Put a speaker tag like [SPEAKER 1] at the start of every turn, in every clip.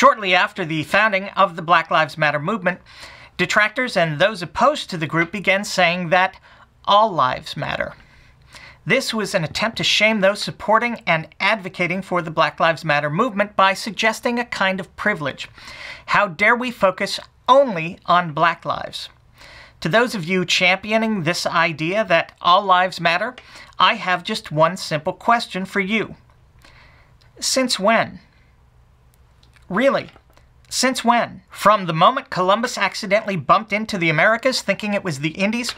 [SPEAKER 1] Shortly after the founding of the Black Lives Matter movement, detractors and those opposed to the group began saying that all lives matter. This was an attempt to shame those supporting and advocating for the Black Lives Matter movement by suggesting a kind of privilege. How dare we focus only on black lives? To those of you championing this idea that all lives matter, I have just one simple question for you. Since when? Really? Since when? From the moment Columbus accidentally bumped into the Americas thinking it was the Indies,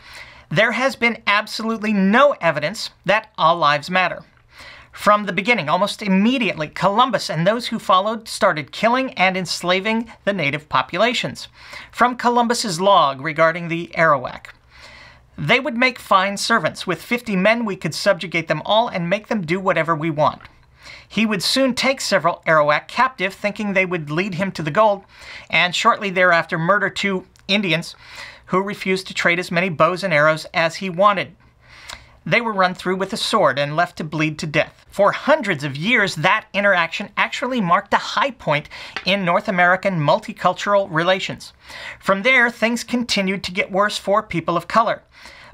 [SPEAKER 1] there has been absolutely no evidence that all lives matter. From the beginning, almost immediately, Columbus and those who followed started killing and enslaving the native populations. From Columbus's log regarding the Arawak. They would make fine servants. With 50 men, we could subjugate them all and make them do whatever we want. He would soon take several Arawak captive, thinking they would lead him to the gold, and shortly thereafter murder two Indians who refused to trade as many bows and arrows as he wanted. They were run through with a sword and left to bleed to death. For hundreds of years, that interaction actually marked a high point in North American multicultural relations. From there, things continued to get worse for people of color.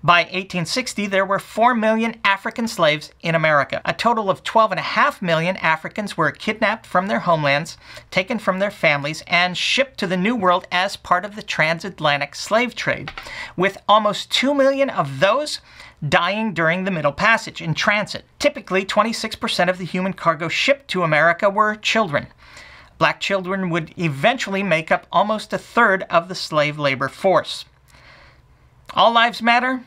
[SPEAKER 1] By 1860, there were 4 million African slaves in America. A total of 12.5 million Africans were kidnapped from their homelands, taken from their families, and shipped to the New World as part of the transatlantic slave trade, with almost 2 million of those dying during the Middle Passage in transit. Typically, 26% of the human cargo shipped to America were children. Black children would eventually make up almost a third of the slave labor force. All lives matter?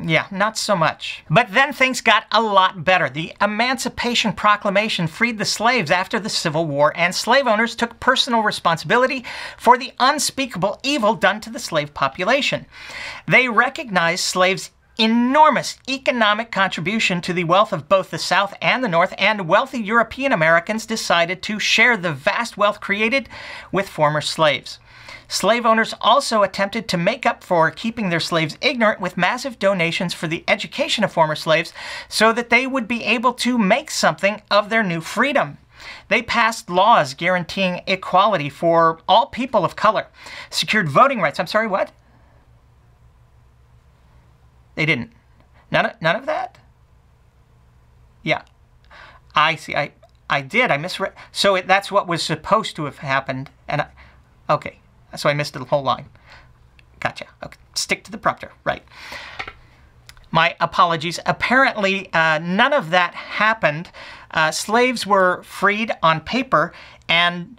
[SPEAKER 1] Yeah, not so much. But then things got a lot better. The Emancipation Proclamation freed the slaves after the Civil War, and slave owners took personal responsibility for the unspeakable evil done to the slave population. They recognized slaves enormous economic contribution to the wealth of both the South and the North, and wealthy European Americans decided to share the vast wealth created with former slaves. Slave owners also attempted to make up for keeping their slaves ignorant with massive donations for the education of former slaves so that they would be able to make something of their new freedom. They passed laws guaranteeing equality for all people of color, secured voting rights. I'm sorry, what? They didn't. None, none of that? Yeah. I see. I, I did. I misread. So it, that's what was supposed to have happened. And I, okay. So I missed the whole line. Gotcha. Okay. Stick to the prompter. Right. My apologies. Apparently, uh, none of that happened. Uh, slaves were freed on paper, and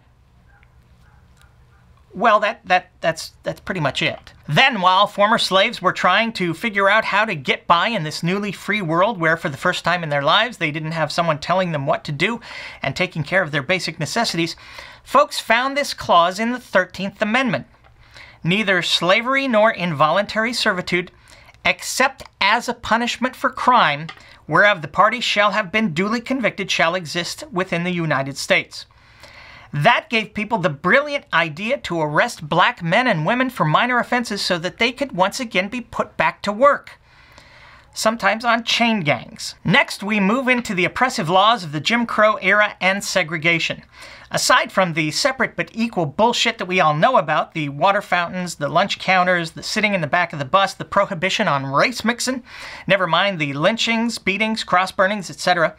[SPEAKER 1] well, that that that's that's pretty much it. Then, while former slaves were trying to figure out how to get by in this newly free world where, for the first time in their lives, they didn't have someone telling them what to do and taking care of their basic necessities, folks found this clause in the 13th Amendment neither slavery nor involuntary servitude, except as a punishment for crime, whereof the party shall have been duly convicted, shall exist within the United States. That gave people the brilliant idea to arrest black men and women for minor offenses so that they could once again be put back to work. Sometimes on chain gangs. Next, we move into the oppressive laws of the Jim Crow era and segregation. Aside from the separate but equal bullshit that we all know about the water fountains, the lunch counters, the sitting in the back of the bus, the prohibition on race mixing, never mind the lynchings, beatings, cross burnings, etc.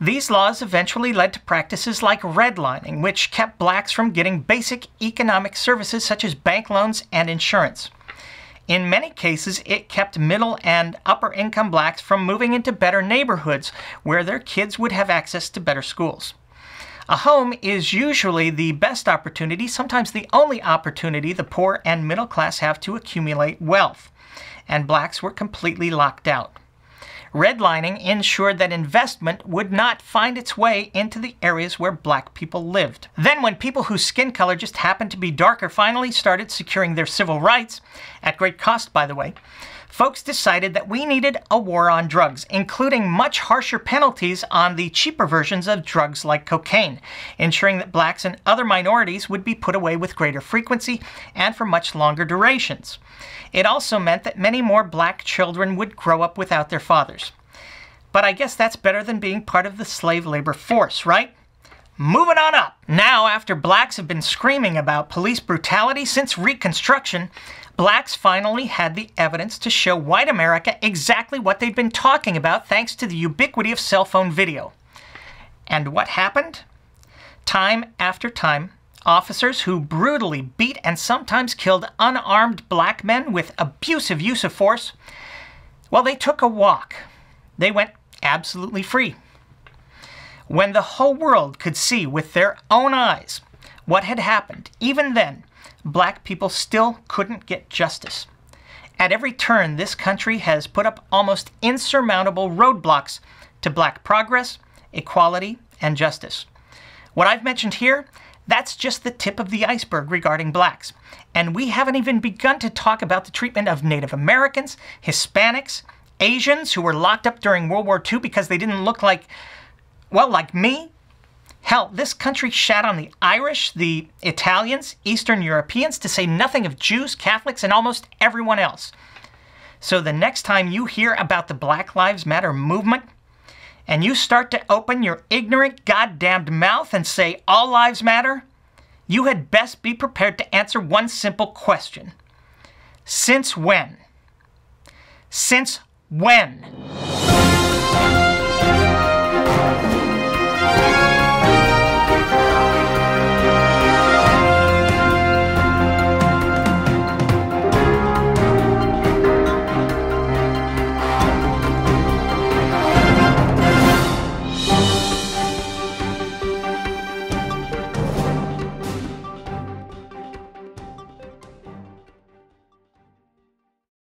[SPEAKER 1] These laws eventually led to practices like redlining, which kept blacks from getting basic economic services such as bank loans and insurance. In many cases, it kept middle and upper income blacks from moving into better neighborhoods where their kids would have access to better schools. A home is usually the best opportunity, sometimes the only opportunity the poor and middle class have to accumulate wealth, and blacks were completely locked out. Redlining ensured that investment would not find its way into the areas where black people lived. Then, when people whose skin color just happened to be darker finally started securing their civil rights, at great cost, by the way, folks decided that we needed a war on drugs, including much harsher penalties on the cheaper versions of drugs like cocaine, ensuring that blacks and other minorities would be put away with greater frequency and for much longer durations. It also meant that many more black children would grow up without their fathers. But I guess that's better than being part of the slave labor force, right? Moving on up! Now, after blacks have been screaming about police brutality since Reconstruction, blacks finally had the evidence to show white America exactly what they'd been talking about thanks to the ubiquity of cell phone video. And what happened? Time after time, officers who brutally beat and sometimes killed unarmed black men with abusive use of force, well, they took a walk. They went absolutely free. When the whole world could see with their own eyes what had happened, even then, black people still couldn't get justice. At every turn, this country has put up almost insurmountable roadblocks to black progress, equality, and justice. What I've mentioned here, that's just the tip of the iceberg regarding blacks. And we haven't even begun to talk about the treatment of Native Americans, Hispanics, Asians who were locked up during World War II because they didn't look like, well, like me, Hell, this country shat on the Irish, the Italians, Eastern Europeans, to say nothing of Jews, Catholics, and almost everyone else. So the next time you hear about the Black Lives Matter movement, and you start to open your ignorant, goddamned mouth and say, All lives matter, you had best be prepared to answer one simple question Since when? Since when?